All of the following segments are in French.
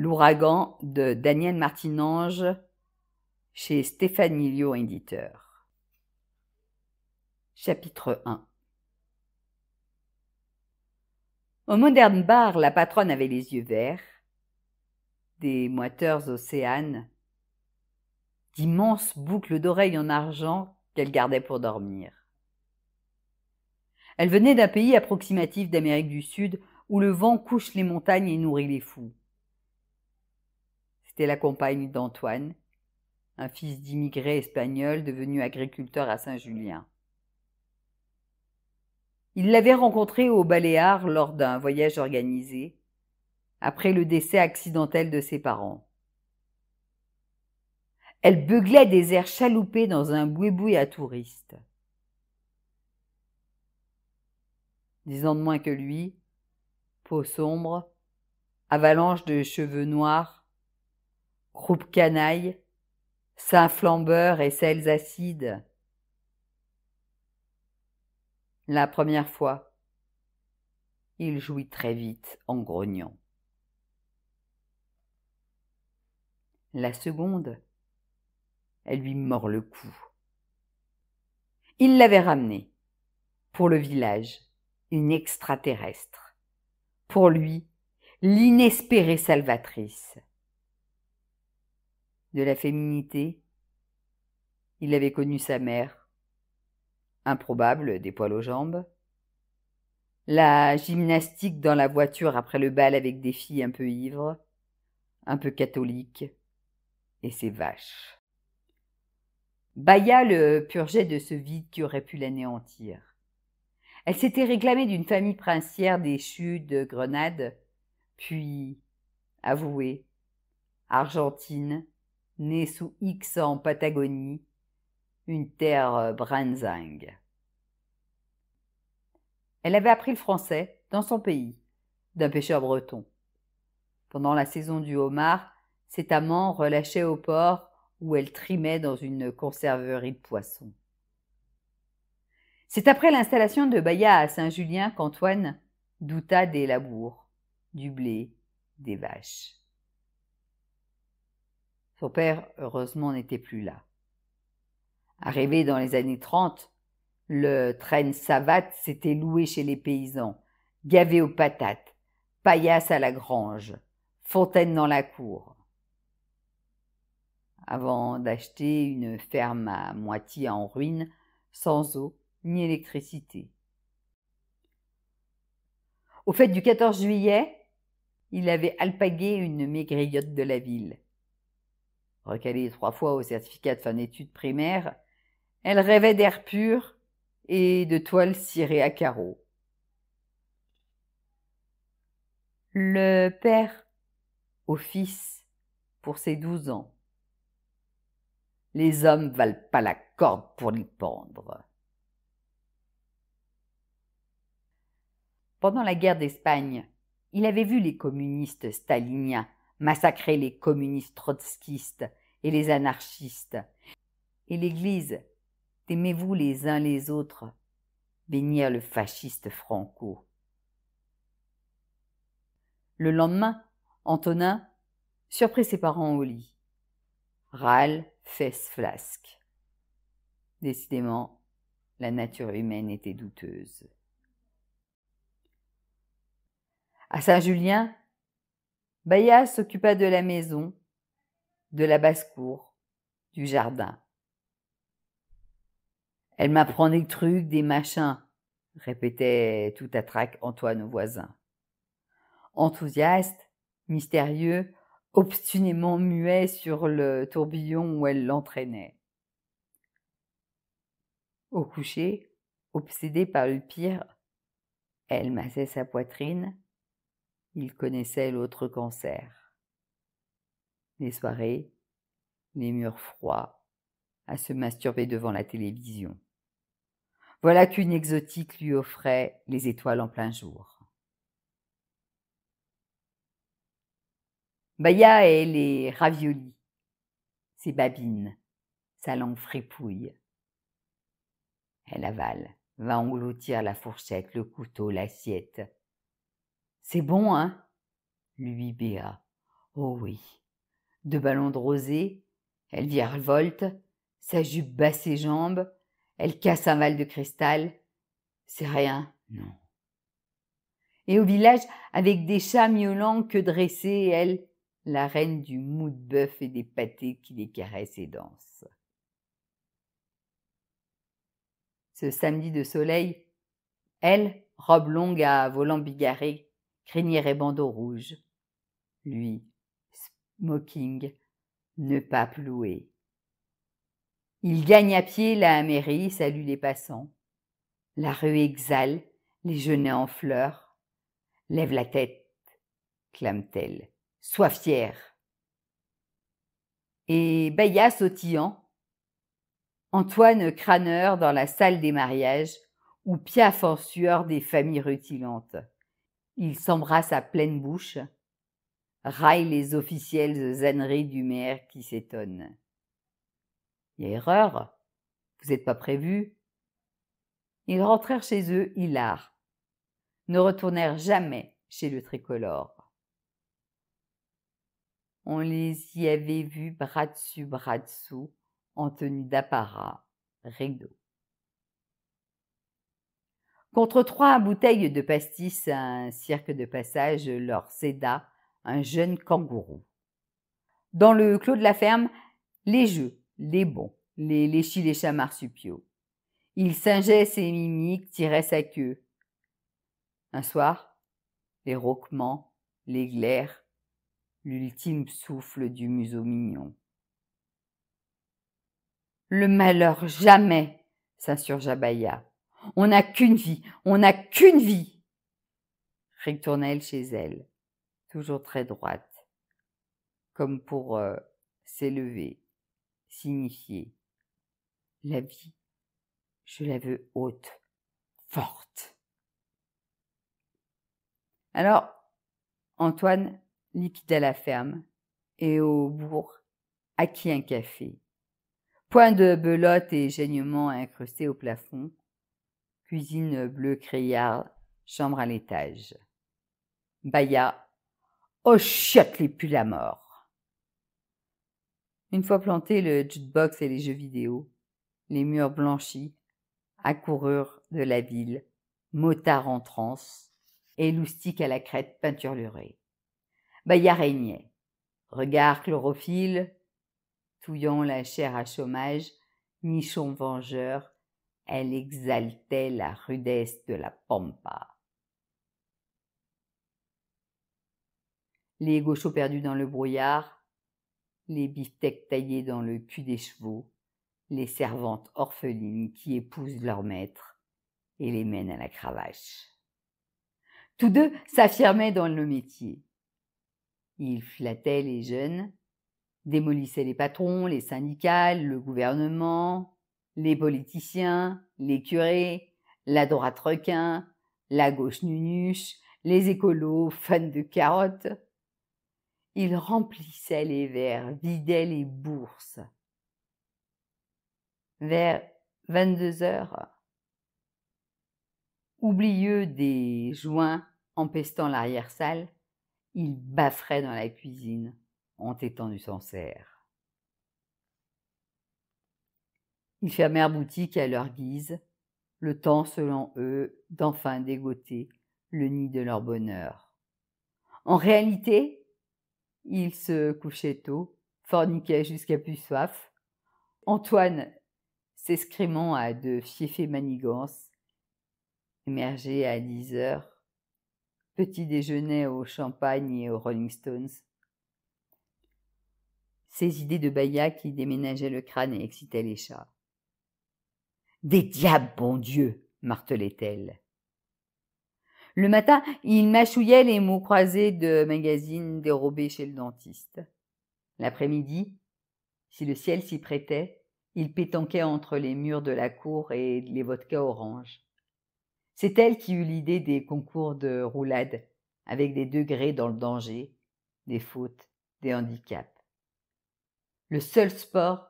L'ouragan de Daniel Martinange chez Stéphane Milio éditeur. Chapitre 1 Au moderne Bar, la patronne avait les yeux verts, des moiteurs océanes, d'immenses boucles d'oreilles en argent qu'elle gardait pour dormir. Elle venait d'un pays approximatif d'Amérique du Sud où le vent couche les montagnes et nourrit les fous la compagne d'Antoine, un fils d'immigré espagnol devenu agriculteur à Saint-Julien. Il l'avait rencontrée au Baléares lors d'un voyage organisé, après le décès accidentel de ses parents. Elle beuglait des airs chaloupés dans un bouéboué à touristes. Dix ans de moins que lui, peau sombre, avalanche de cheveux noirs, croupe canaille, saint flambeur et sels acides. La première fois, il jouit très vite en grognant. La seconde, elle lui mord le cou. Il l'avait ramenée pour le village, une extraterrestre. Pour lui, l'inespérée salvatrice de la féminité. Il avait connu sa mère. Improbable, des poils aux jambes. La gymnastique dans la voiture après le bal avec des filles un peu ivres, un peu catholiques, et ses vaches. Baïa le purgeait de ce vide qui aurait pu l'anéantir. Elle s'était réclamée d'une famille princière déchue de Grenade, puis avouée, argentine, née sous X en Patagonie, une terre euh, branzingue. Elle avait appris le français dans son pays, d'un pêcheur breton. Pendant la saison du homard, cet amant relâchait au port où elle trimait dans une conserverie de poissons. C'est après l'installation de Baïa à Saint-Julien qu'Antoine douta des labours, du blé, des vaches. Son père, heureusement, n'était plus là. Arrivé dans les années 30, le train savate s'était loué chez les paysans, gavé aux patates, paillasse à la grange, fontaine dans la cour. Avant d'acheter une ferme à moitié en ruine, sans eau ni électricité. Au fait du 14 juillet, il avait alpagué une maigriotte de la ville recalée trois fois au certificat de fin d'études primaires, elle rêvait d'air pur et de toiles cirées à carreaux. Le père au fils pour ses douze ans. Les hommes valent pas la corde pour l'y pendre. Pendant la guerre d'Espagne, il avait vu les communistes staliniens massacrer les communistes trotskistes et les anarchistes. Et l'Église, aimez-vous les uns les autres, bénir le fasciste Franco. Le lendemain, Antonin surprit ses parents au lit. Râle, fesse, flasque. Décidément, la nature humaine était douteuse. À Saint-Julien, Baïa s'occupa de la maison, de la basse-cour, du jardin. Elle m'apprend des trucs, des machins, répétait tout à trac Antoine au voisin. Enthousiaste, mystérieux, obstinément muet sur le tourbillon où elle l'entraînait. Au coucher, obsédée par le pire, elle massait sa poitrine, il connaissait l'autre cancer. Les soirées, les murs froids, à se masturber devant la télévision. Voilà qu'une exotique lui offrait les étoiles en plein jour. Baya et les raviolis, ses babines, sa langue fripouille. Elle avale, va engloutir la fourchette, le couteau, l'assiette c'est bon, hein lui Béa. Oh oui. Deux ballons de rosée, elle virevolte, sa jupe bat ses jambes, elle casse un val de cristal. C'est rien, non. Et au village, avec des chats miaulants que dressait, elle, la reine du mou de bœuf et des pâtés qui les caressent et dansent. Ce samedi de soleil, elle, robe longue à volant bigarré, crinière et bandeau rouge. Lui, smoking, ne pas plouer. Il gagne à pied la mairie, salue les passants. La rue exhale, les genêts en fleurs. Lève la tête, clame-t-elle, sois fière !» Et bâilla sautillant. Antoine crâneur dans la salle des mariages, ou piaf en sueur des familles rutilantes. Il s'embrasse à pleine bouche, raillent les officielles âneries du maire qui s'étonne. « Il y a erreur, vous n'êtes pas prévu. Ils rentrèrent chez eux hilars, ne retournèrent jamais chez le tricolore. On les y avait vus bras dessus, bras dessous, en tenue d'apparat, rideau contre trois bouteilles de pastis un cirque de passage leur céda un jeune kangourou. Dans le clos de la ferme, les jeux, les bons, les léchis les chats marsupiaux. Il singeait ses mimiques, tirait sa queue. Un soir, les roquements, les glaires, l'ultime souffle du museau mignon. Le malheur jamais, s'insurgea Baïa. On n'a qu'une vie. On n'a qu'une vie. Retourna-elle chez elle, toujours très droite, comme pour euh, s'élever, signifier. La vie, je la veux haute, forte. Alors, Antoine liquida la ferme et au bourg acquit un café. Point de belote et gênement incrusté au plafond, cuisine euh, bleue criard, chambre à l'étage. Baya, oh chiotte les pulls à mort. Une fois planté le jukebox et les jeux vidéo, les murs blanchis accoururent de la ville, motards en transe et loustiques à la crête lurée. Baya régnait, regard chlorophile, touillant la chair à chômage, nichon vengeur, elle exaltait la rudesse de la pampa. Les gauchos perdus dans le brouillard, les biftecs taillés dans le cul des chevaux, les servantes orphelines qui épousent leur maître et les mènent à la cravache. Tous deux s'affirmaient dans le métier. Ils flattaient les jeunes, démolissaient les patrons, les syndicats, le gouvernement, les politiciens, les curés, la droite requin, la gauche nunuche, les écolos fans de carottes. Il remplissait les verres, vidaient les bourses. Vers 22 heures, oublieux des joints empestant l'arrière-salle, il baffrait dans la cuisine en tétant du Sancerre. Ils fermèrent boutique à leur guise, le temps selon eux d'enfin dégoter le nid de leur bonheur. En réalité, ils se couchaient tôt, forniquaient jusqu'à plus soif. Antoine, s'escrimant à de fieffées manigances, émergeait à dix heures, petit déjeuner au champagne et aux Rolling Stones. Ces idées de baya qui déménageaient le crâne et excitaient les chats. Des diables, bon Dieu martelait-elle. Le matin, il mâchouillait les mots croisés de magazines dérobés chez le dentiste. L'après-midi, si le ciel s'y prêtait, il pétanquait entre les murs de la cour et les vodkas orange. C'est elle qui eut l'idée des concours de roulade, avec des degrés dans le danger, des fautes, des handicaps. Le seul sport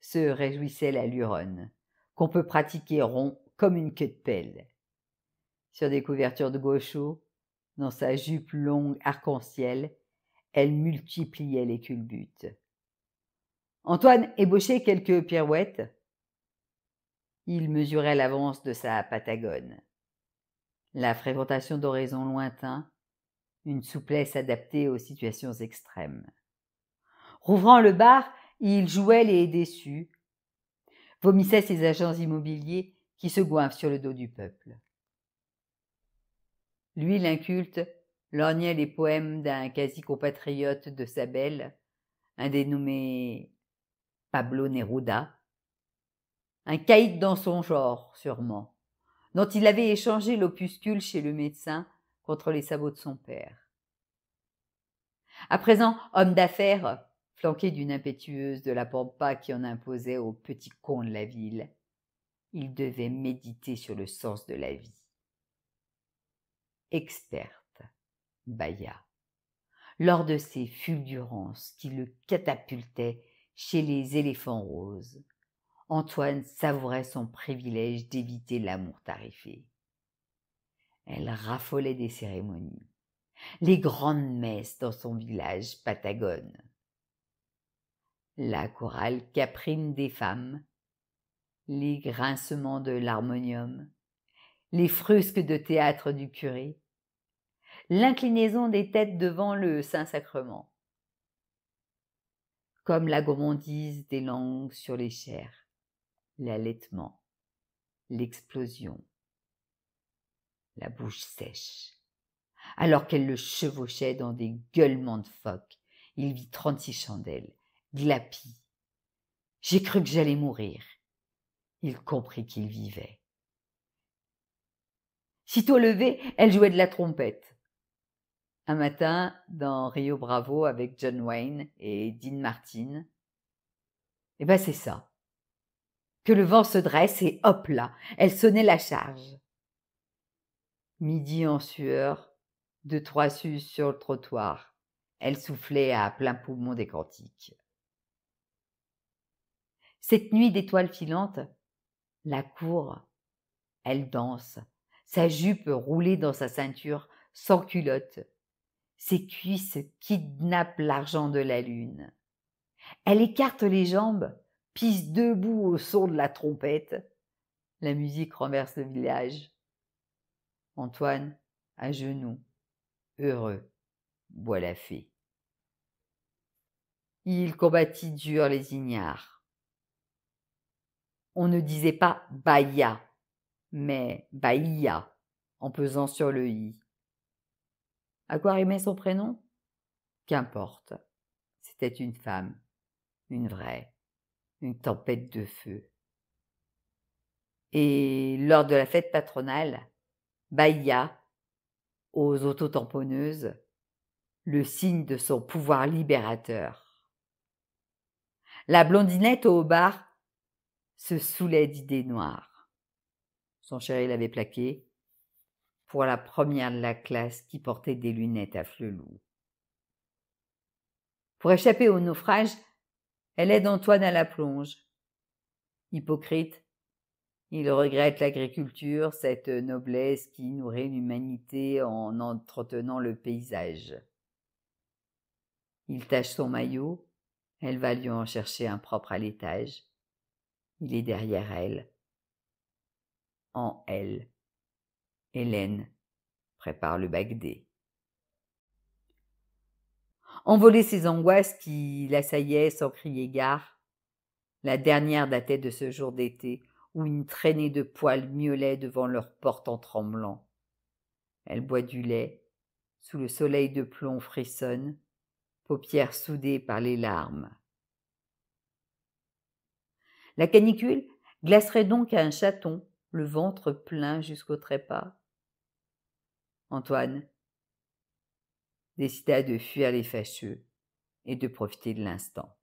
se réjouissait la Luronne. « On peut pratiquer rond comme une queue de pelle. Sur des couvertures de gauchos, dans sa jupe longue arc-en-ciel, elle multipliait les culbutes. Antoine ébauchait quelques pirouettes. Il mesurait l'avance de sa patagone. La fréquentation d'horizons lointains, une souplesse adaptée aux situations extrêmes. Rouvrant le bar, il jouait les déçus, vomissait ces agents immobiliers qui se goinfrent sur le dos du peuple. Lui, l'inculte, lorgnait les poèmes d'un quasi-compatriote de sa belle, un dénommé Pablo Neruda, un caïd dans son genre, sûrement, dont il avait échangé l'opuscule chez le médecin contre les sabots de son père. À présent, homme d'affaires, flanqué d'une impétueuse de la pampa qui en imposait aux petits cons de la ville. Il devait méditer sur le sens de la vie. Experte, Baya, lors de ces fulgurances qui le catapultaient chez les éléphants roses, Antoine savourait son privilège d'éviter l'amour tarifé. Elle raffolait des cérémonies, les grandes messes dans son village patagone, la chorale caprine des femmes, les grincements de l'harmonium, les frusques de théâtre du curé, l'inclinaison des têtes devant le Saint-Sacrement, comme la gourmandise des langues sur les chairs, l'allaitement, l'explosion, la bouche sèche. Alors qu'elle le chevauchait dans des gueulements de phoque, il vit trente-six chandelles, Glapi, J'ai cru que j'allais mourir. Il comprit qu'il vivait. Sitôt levée, elle jouait de la trompette. Un matin, dans Rio Bravo avec John Wayne et Dean Martin, eh ben c'est ça. Que le vent se dresse et hop là, elle sonnait la charge. Midi en sueur, deux trois sues sur le trottoir, elle soufflait à plein poumon des cantiques. Cette nuit d'étoiles filantes, la cour, elle danse, sa jupe roulée dans sa ceinture, sans culotte. Ses cuisses kidnappent l'argent de la lune. Elle écarte les jambes, pisse debout au son de la trompette. La musique renverse le village. Antoine, à genoux, heureux, boit la fée. Il combattit dur les ignares. On ne disait pas Baïa, mais Baïa, en pesant sur le i. À quoi rimait son prénom Qu'importe. C'était une femme, une vraie, une tempête de feu. Et lors de la fête patronale, Baïa, aux autotamponneuses, le signe de son pouvoir libérateur. La blondinette au bar se saoulait d'idées noires. Son chéri l'avait plaqué pour la première de la classe qui portait des lunettes à flelou. Pour échapper au naufrage, elle aide Antoine à la plonge. Hypocrite, il regrette l'agriculture, cette noblesse qui nourrit l'humanité en entretenant le paysage. Il tâche son maillot, elle va lui en chercher un propre à l'étage. Il est derrière elle. En elle. Hélène prépare le Bagdé. Envoler ses angoisses qui l'assaillaient sans crier gare, la dernière datait de ce jour d'été où une traînée de poils miaulait devant leur porte en tremblant. Elle boit du lait, sous le soleil de plomb frissonne, paupières soudées par les larmes. La canicule glacerait donc à un chaton le ventre plein jusqu'au trépas. Antoine décida de fuir les fâcheux et de profiter de l'instant.